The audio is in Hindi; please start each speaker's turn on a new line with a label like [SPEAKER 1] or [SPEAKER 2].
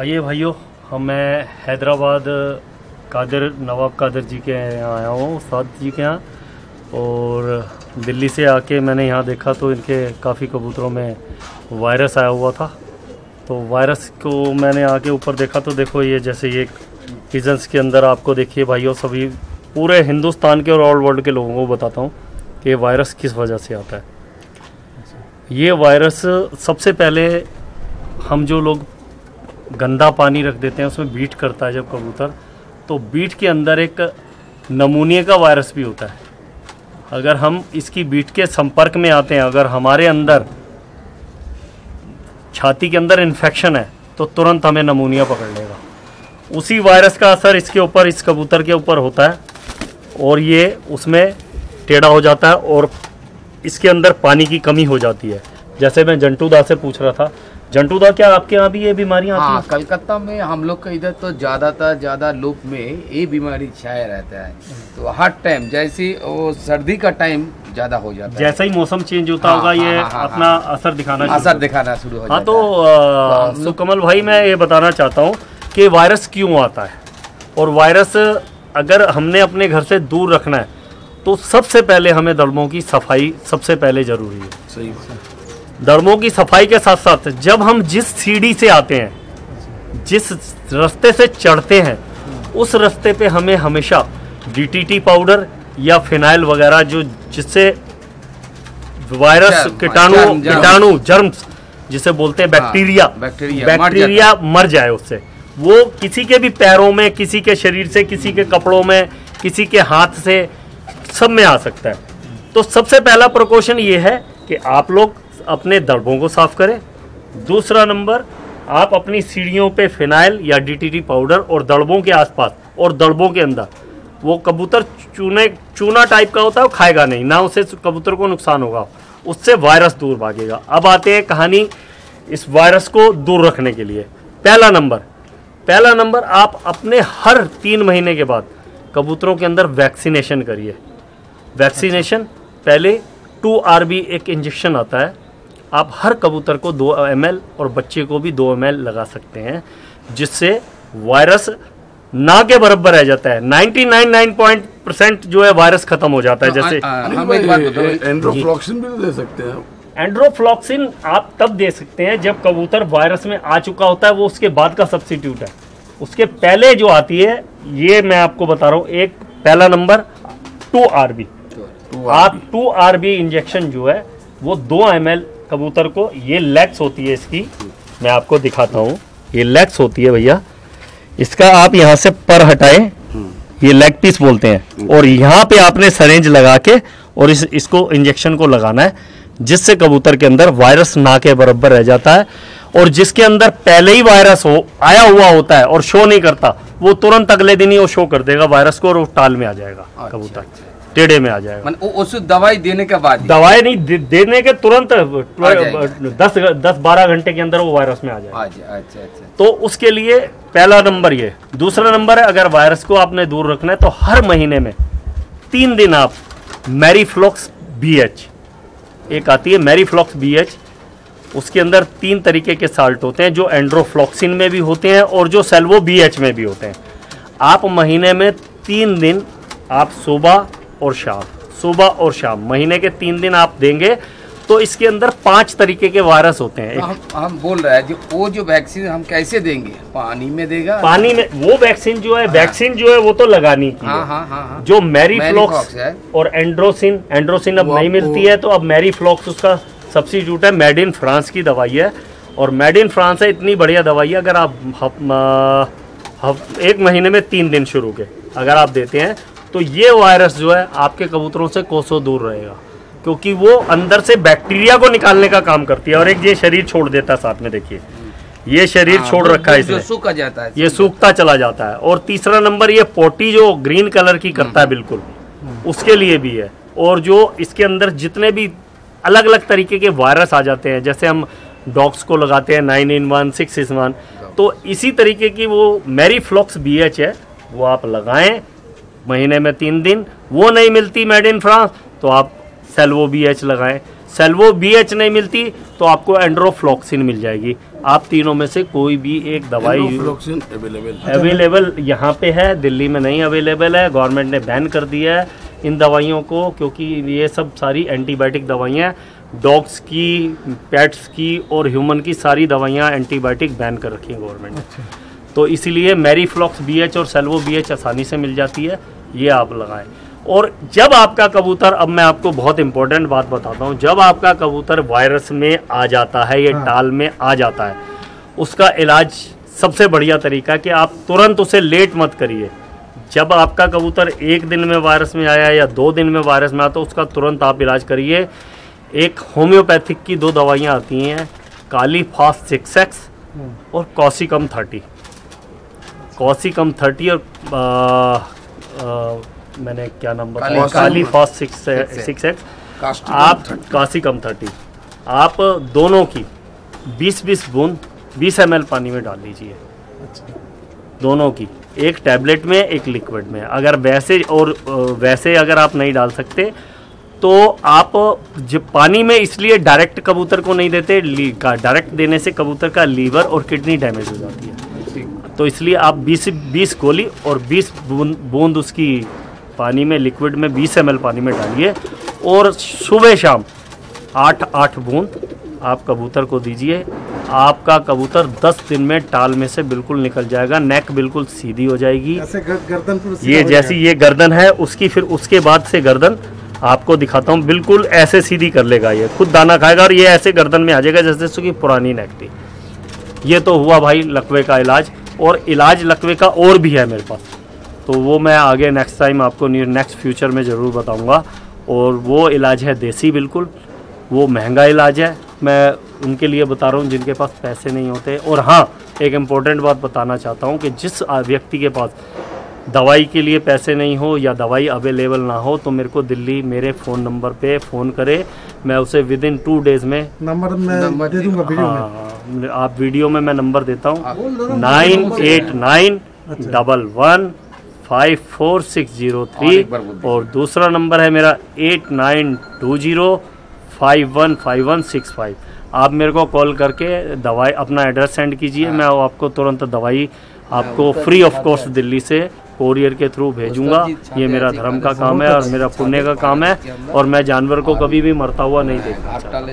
[SPEAKER 1] आइए भाइयों हम मैं हैदराबाद कादर नवाब कादर जी के यहाँ आया हूँ उस्ताद जी के यहाँ और दिल्ली से आके मैंने यहाँ देखा तो इनके काफ़ी कबूतरों में वायरस आया हुआ था तो वायरस को मैंने आके ऊपर देखा तो देखो ये जैसे ये पिजन्स के अंदर आपको देखिए भाइयों सभी पूरे हिंदुस्तान के और ऑल वर्ल्ड के लोगों को बताता हूँ कि वायरस किस वजह से आता है ये वायरस सबसे पहले हम जो लोग गंदा पानी रख देते हैं उसमें बीट करता है जब कबूतर तो बीट के अंदर एक नमूनिया का वायरस भी होता है अगर हम इसकी बीट के संपर्क में आते हैं अगर हमारे अंदर छाती के अंदर इन्फेक्शन है तो तुरंत हमें नमूनिया पकड़ लेगा उसी वायरस का असर इसके ऊपर इस कबूतर के ऊपर होता है और ये उसमें टेढ़ा हो जाता है और इसके अंदर पानी की कमी हो जाती है जैसे मैं जंटू दास से पूछ रहा था जंटू दा क्या आपके यहाँ भी ये बीमारियाँ हाँ कलकत्ता में हम लोग का इधर तो ज़्यादातर ज़्यादा लोग में ये बीमारी छाया रहता है तो हर टाइम जैसे वो सर्दी का टाइम ज़्यादा हो जाता है जैसा ही मौसम चेंज होता हाँ, होगा हाँ, ये हाँ, हाँ, अपना हाँ। असर दिखाना असर दिखाना शुरू हो हाँ तो, तो सुकमल भाई मैं ये बताना चाहता हूँ कि वायरस क्यों आता है और वायरस अगर हमने अपने घर से दूर रखना है तो सबसे पहले हमें दड़बों की सफाई सबसे पहले ज़रूरी है सही धर्मों की सफाई के साथ साथ जब हम जिस सीढ़ी से आते हैं जिस रास्ते से चढ़ते हैं उस रास्ते पे हमें हमेशा डी पाउडर या फिनाइल वगैरह जो जिससे वायरस कीटाणु कीटाणु जर्म्स जिसे बोलते हैं बैक्टीरिया बैक्टीरिया बैक्टीरिया मर जाए उससे वो किसी के भी पैरों में किसी के शरीर से किसी के कपड़ों में किसी के हाथ से सब में आ सकता है तो सबसे पहला प्रिकॉशन ये है कि आप लोग अपने दड़बों को साफ करें दूसरा नंबर आप अपनी सीढ़ियों पे फिनाइल या डीटीटी पाउडर और दड़बों के आसपास और दड़बों के अंदर वो कबूतर चूने चूना टाइप का होता है वो खाएगा नहीं ना उसे कबूतर को नुकसान होगा उससे वायरस दूर भागेगा अब आते हैं कहानी इस वायरस को दूर रखने के लिए पहला नंबर पहला नंबर आप अपने हर तीन महीने के बाद कबूतरों के अंदर वैक्सीनेशन करिए वैक्सीनेशन पहले टू आर एक इंजेक्शन आता है आप हर कबूतर को दो एम और बच्चे को भी दो एम लगा सकते हैं जिससे वायरस ना के बराबर रह जाता है 99.9 पॉइंट परसेंट जो है वायरस खत्म हो जाता है हाँ, जैसे हाँ, हाँ, एंड्रोफ्लॉक्सिन भी तो दे सकते हैं एंड्रोफ्लॉक्सिन आप तब दे सकते हैं जब कबूतर वायरस में आ चुका होता है वो उसके बाद का सब्सिट्यूट है उसके पहले जो आती है ये मैं आपको बता रहा हूँ एक पहला नंबर टू आर बी आप टू आर बी इंजेक्शन जो है वो दो एम कबूतर को ये लेग्स होती है इसकी मैं आपको दिखाता हूँ ये लेग्स होती है भैया इसका आप यहाँ से पर हटाए ये लेग पीस बोलते हैं और यहाँ पे आपने सरेंज लगा के और इस इसको इंजेक्शन को लगाना है जिससे कबूतर के अंदर वायरस ना के बराबर रह जाता है और जिसके अंदर पहले ही वायरस हो आया हुआ होता है और शो नहीं करता वो तुरंत अगले दिन ही वो शो कर देगा वायरस को और वो टाल में आ जाएगा अच्छा, कबूतर अच्छा। टेढ़े में आ जाएगा उस दवाई देने के बाद दवाई नहीं दे, देने के तुरंत दस दस बारह घंटे के अंदर वो वायरस में आ जाएगा अच्छा, अच्छा, अच्छा। तो उसके लिए पहला नंबर ये दूसरा नंबर है अगर वायरस को आपने दूर रखना है तो हर महीने में तीन दिन आप मैरीफ्लॉक्स बी एच एक आती है मैरीफ्लॉक्स बी एच उसके अंदर तीन तरीके के साल्ट होते हैं जो एंड्रोफ्लॉक्सिन में भी होते हैं और जो सेल्वो बी एच में भी होते हैं आप महीने में तीन दिन आप सुबह और शाम सुबह और शाम महीने के तीन दिन आप देंगे तो इसके अंदर पांच तरीके के वायरस होते हैं तो हम, हम बोल रहे हैं जो वो जो वैक्सीन हम कैसे देंगे पानी में देगा पानी में वो वैक्सीन जो है हाँ। वैक्सीन जो है वो तो लगानी की हाँ, हाँ, हाँ, हाँ, जो मैरी फ्लॉक्स और एंड्रोसिन एंड्रोसिन अब नहीं मिलती है तो अब मैरी फ्लॉक्स उसका सब्सिट्यूट है मेड इन फ्रांस की दवाई है और मेड इन फ्रांस है इतनी बढ़िया दवाई है अगर आप हफ, हफ, एक महीने में तीन दिन शुरू के अगर आप देते हैं तो ये वायरस जो है आपके कबूतरों से कोसों दूर रहेगा क्योंकि वो अंदर से बैक्टीरिया को निकालने का काम करती है और एक ये शरीर छोड़ देता है साथ में देखिए ये शरीर हाँ, छोड़ तो रखा है इसने सूखा जाता है ये सूखता चला जाता है और तीसरा नंबर ये पोटी जो ग्रीन कलर की करता है हम्म। बिल्कुल उसके लिए भी है और जो इसके अंदर जितने भी अलग अलग तरीके के वायरस आ जाते हैं जैसे हम डॉग्स को लगाते हैं nine in one six in one तो इसी तरीके की वो मेरी फ्लॉक्स बी एच है वो आप लगाएं महीने में तीन दिन वो नहीं मिलती मेड इन फ्रांस तो आप सेल्वो बी एच लगाएँ सेल्वो बी एच नहीं मिलती तो आपको एंड्रोफ्लॉक्सिन मिल जाएगी आप तीनों में से कोई भी एक दवाई अवेलेबल अवेलेबल अच्छा। यहाँ पे है दिल्ली में नहीं अवेलेबल है गवर्नमेंट ने बैन कर दिया है इन दवाइयों को क्योंकि ये सब सारी एंटीबायोटिक दवाइयाँ डॉग्स की पेट्स की और ह्यूमन की सारी दवाइयाँ एंटीबायोटिक बैन कर रखी हैं गवर्नमेंट ने अच्छा। तो इसीलिए मेरी फ्लॉक्स बी और सेल्वो बी आसानी से मिल जाती है ये आप लगाएं और जब आपका कबूतर अब मैं आपको बहुत इंपॉर्टेंट बात बताता हूँ जब आपका कबूतर वायरस में आ जाता है या हाँ। टाल में आ जाता है उसका इलाज सबसे बढ़िया तरीका कि आप तुरंत उसे लेट मत करिए जब आपका कबूतर एक दिन में वायरस में आया या दो दिन में वायरस में आता तो उसका तुरंत आप इलाज करिए एक होम्योपैथिक की दो दवाइयाँ आती हैं काली फास्ट सिक्स एक्स और कॉसिकम थर्टी कम थर्टी और आ, आ, मैंने क्या नाम बताया kali phos six six X आप कम थर्टी आप दोनों की बीस बीस बूंद बीस एम पानी में डाल लीजिए दोनों की एक टैबलेट में एक लिक्विड में अगर वैसे और वैसे अगर आप नहीं डाल सकते तो आप जब पानी में इसलिए डायरेक्ट कबूतर को नहीं देते डायरेक्ट देने से कबूतर का लीवर और किडनी डैमेज हो जाती है तो इसलिए आप 20 20 गोली और 20 बूंद बूंद उसकी पानी में लिक्विड में 20 एम पानी में डालिए और सुबह शाम आठ आठ बूंद आप कबूतर को दीजिए आपका कबूतर 10 दिन में टाल में से बिल्कुल निकल जाएगा नेक बिल्कुल सीधी हो जाएगी गर्दन पर ये जैसी ये गर्दन है उसकी फिर उसके बाद से गर्दन आपको दिखाता हूँ बिल्कुल ऐसे सीधी कर लेगा ये खुद दाना खाएगा और ये ऐसे गर्दन में आ जाएगा जैसे कि पुरानी नेक थी ये तो हुआ भाई लकवे का इलाज और इलाज लकवे का और भी है मेरे पास तो वो मैं आगे नेक्स्ट टाइम आपको नेक्स्ट फ्यूचर में ज़रूर बताऊँगा और वो इलाज है देसी बिल्कुल वो महंगा इलाज है मैं उनके लिए बता रहा हूँ जिनके पास पैसे नहीं होते और हाँ एक इम्पोर्टेंट बात बताना चाहता हूँ कि जिस व्यक्ति के पास दवाई के लिए पैसे नहीं हो या दवाई अवेलेबल ना हो तो मेरे को दिल्ली मेरे फ़ोन नंबर पे फ़ोन करे मैं उसे विद इन टू डेज़ में नंबर मैं दे दूंगा वीडियो हाँ, आप वीडियो में मैं नंबर देता हूँ नाइन एट अच्छा। Nine double one five four six zero three और दूसरा नंबर है मेरा eight nine two zero five one five one six five आप मेरे को कॉल करके दवाई अपना एड्रेस सेंड कीजिए हाँ। मैं आपको तुरंत दवाई आपको फ्री ऑफ कॉस्ट दिल्ली से कोरियर के थ्रू भेजूंगा ये मेरा धर्म का काम है और मेरा अच्छा पुण्य का काम है और मैं जानवर को कभी भी मरता हुआ नहीं देखता